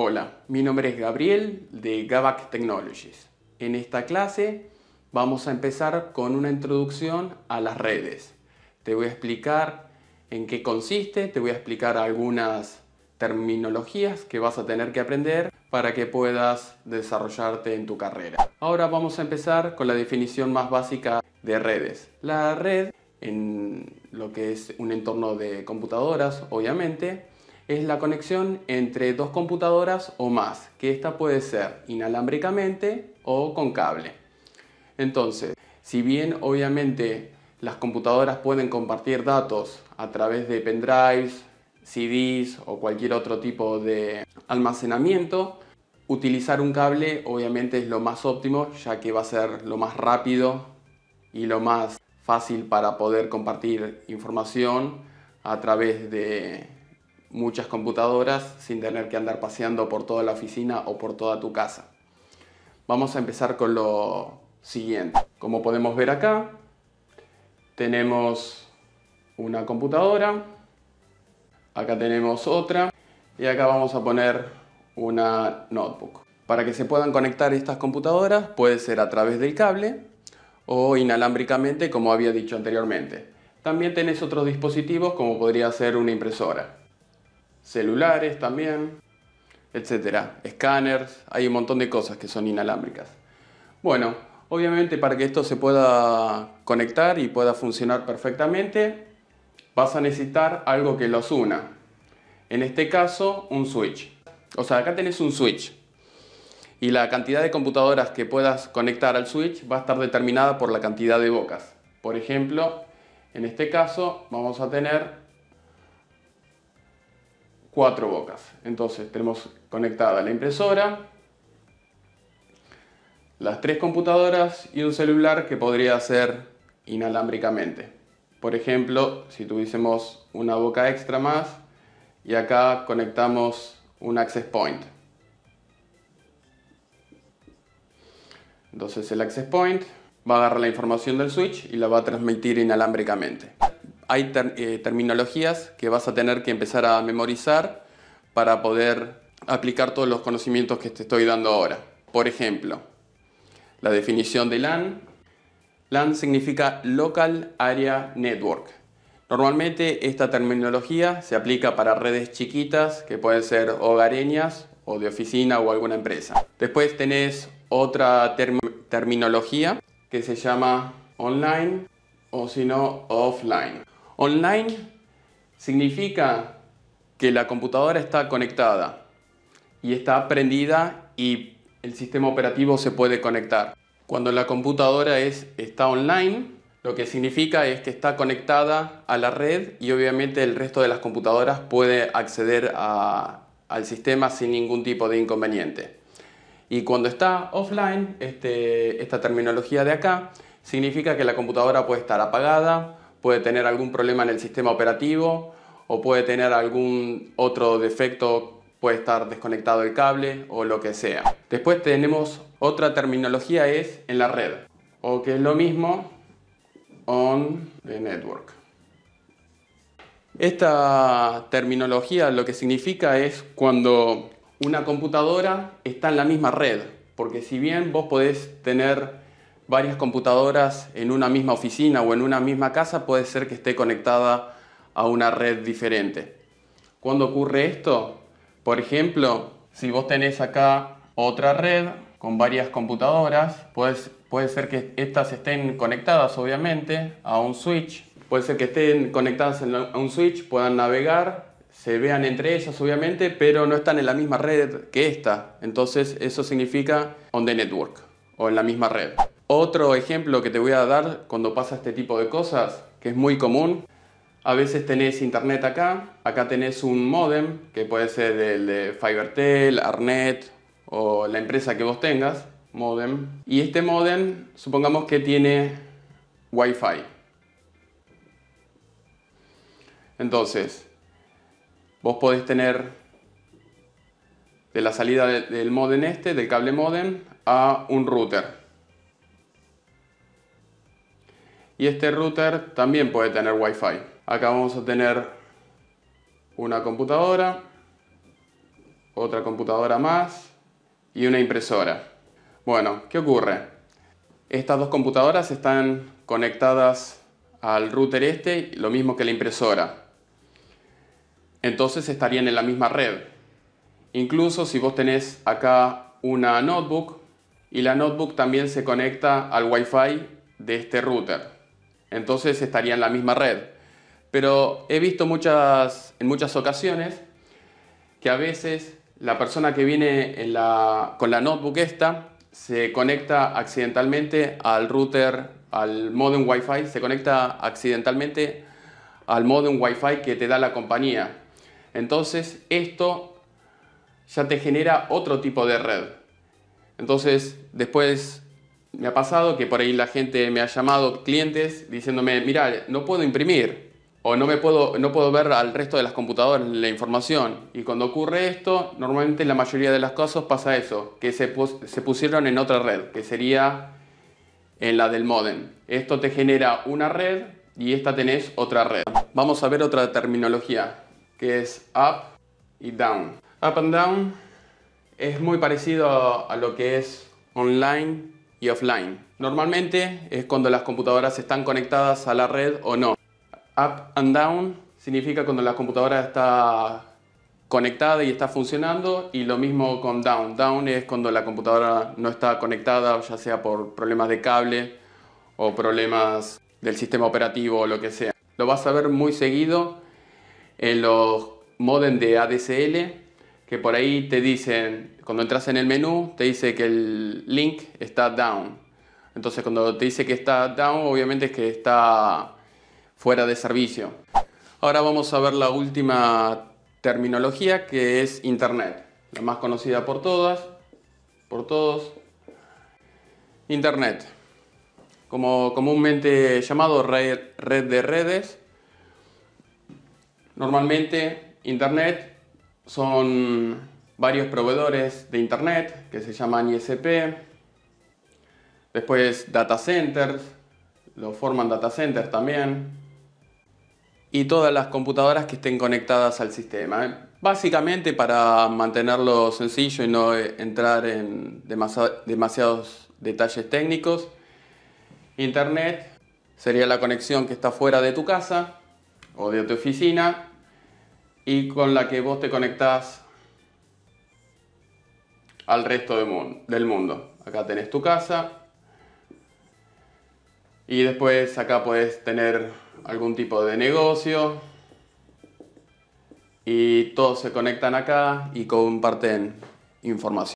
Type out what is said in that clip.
Hola, mi nombre es Gabriel de Gavac Technologies. En esta clase vamos a empezar con una introducción a las redes. Te voy a explicar en qué consiste, te voy a explicar algunas terminologías que vas a tener que aprender para que puedas desarrollarte en tu carrera. Ahora vamos a empezar con la definición más básica de redes. La red en lo que es un entorno de computadoras, obviamente, es la conexión entre dos computadoras o más, que esta puede ser inalámbricamente o con cable. Entonces, si bien obviamente las computadoras pueden compartir datos a través de pendrives, CDs o cualquier otro tipo de almacenamiento, utilizar un cable obviamente es lo más óptimo ya que va a ser lo más rápido y lo más fácil para poder compartir información a través de muchas computadoras sin tener que andar paseando por toda la oficina o por toda tu casa. Vamos a empezar con lo siguiente. Como podemos ver acá, tenemos una computadora, acá tenemos otra y acá vamos a poner una notebook. Para que se puedan conectar estas computadoras puede ser a través del cable o inalámbricamente como había dicho anteriormente. También tenés otros dispositivos como podría ser una impresora celulares también, etcétera, escáneres, hay un montón de cosas que son inalámbricas. Bueno, obviamente para que esto se pueda conectar y pueda funcionar perfectamente, vas a necesitar algo que los una. En este caso, un switch. O sea, acá tenés un switch. Y la cantidad de computadoras que puedas conectar al switch va a estar determinada por la cantidad de bocas. Por ejemplo, en este caso vamos a tener cuatro bocas. Entonces tenemos conectada la impresora, las tres computadoras y un celular que podría hacer inalámbricamente. Por ejemplo, si tuviésemos una boca extra más y acá conectamos un access point. Entonces el access point va a agarrar la información del switch y la va a transmitir inalámbricamente hay eh, terminologías que vas a tener que empezar a memorizar para poder aplicar todos los conocimientos que te estoy dando ahora. Por ejemplo, la definición de LAN. LAN significa Local Area Network. Normalmente esta terminología se aplica para redes chiquitas que pueden ser hogareñas o de oficina o alguna empresa. Después tenés otra terminología que se llama online o si no offline. Online significa que la computadora está conectada y está prendida y el sistema operativo se puede conectar. Cuando la computadora está online, lo que significa es que está conectada a la red y obviamente el resto de las computadoras puede acceder al sistema sin ningún tipo de inconveniente. Y cuando está offline, este, esta terminología de acá, significa que la computadora puede estar apagada, puede tener algún problema en el sistema operativo o puede tener algún otro defecto, puede estar desconectado el cable o lo que sea. Después tenemos otra terminología es en la red o que es lo mismo on the network. Esta terminología lo que significa es cuando una computadora está en la misma red, porque si bien vos podés tener varias computadoras en una misma oficina o en una misma casa puede ser que esté conectada a una red diferente. cuando ocurre esto? Por ejemplo, si vos tenés acá otra red con varias computadoras, puedes, puede ser que estas estén conectadas obviamente a un switch, puede ser que estén conectadas a un switch, puedan navegar, se vean entre ellas obviamente, pero no están en la misma red que esta. Entonces eso significa on the network o en la misma red. Otro ejemplo que te voy a dar cuando pasa este tipo de cosas, que es muy común, a veces tenés internet acá, acá tenés un modem, que puede ser el de Fibertel, Arnet o la empresa que vos tengas, modem. Y este modem, supongamos que tiene Wi-Fi. Entonces, vos podés tener de la salida del modem este, del cable modem, a un router. y este router también puede tener Wi-Fi. Acá vamos a tener una computadora, otra computadora más y una impresora. Bueno, ¿qué ocurre? Estas dos computadoras están conectadas al router este, lo mismo que la impresora. Entonces estarían en la misma red. Incluso si vos tenés acá una notebook y la notebook también se conecta al Wi-Fi de este router entonces estaría en la misma red. Pero he visto muchas, en muchas ocasiones que a veces la persona que viene en la, con la notebook esta se conecta accidentalmente al router, al modem Wi-Fi, se conecta accidentalmente al modem Wi-Fi que te da la compañía. Entonces esto ya te genera otro tipo de red. Entonces después me ha pasado que por ahí la gente me ha llamado clientes diciéndome, mira, no puedo imprimir o no, me puedo, no puedo ver al resto de las computadoras la información. Y cuando ocurre esto, normalmente en la mayoría de los casos pasa eso, que se, se pusieron en otra red, que sería en la del modem. Esto te genera una red y esta tenés otra red. Vamos a ver otra terminología, que es up y down. Up and down es muy parecido a lo que es online y offline. Normalmente es cuando las computadoras están conectadas a la red o no. Up and down significa cuando la computadora está conectada y está funcionando y lo mismo con down. Down es cuando la computadora no está conectada, ya sea por problemas de cable o problemas del sistema operativo o lo que sea. Lo vas a ver muy seguido en los modem de ADSL que por ahí te dicen, cuando entras en el menú, te dice que el link está down. Entonces cuando te dice que está down, obviamente es que está fuera de servicio. Ahora vamos a ver la última terminología que es Internet, la más conocida por todas, por todos. Internet, como comúnmente llamado red, red de redes. Normalmente Internet son varios proveedores de Internet que se llaman ISP, después data centers, lo forman data centers también, y todas las computadoras que estén conectadas al sistema. Básicamente para mantenerlo sencillo y no eh, entrar en demasiados detalles técnicos, Internet sería la conexión que está fuera de tu casa o de tu oficina y con la que vos te conectás al resto del mundo. Acá tenés tu casa y después acá puedes tener algún tipo de negocio y todos se conectan acá y comparten información.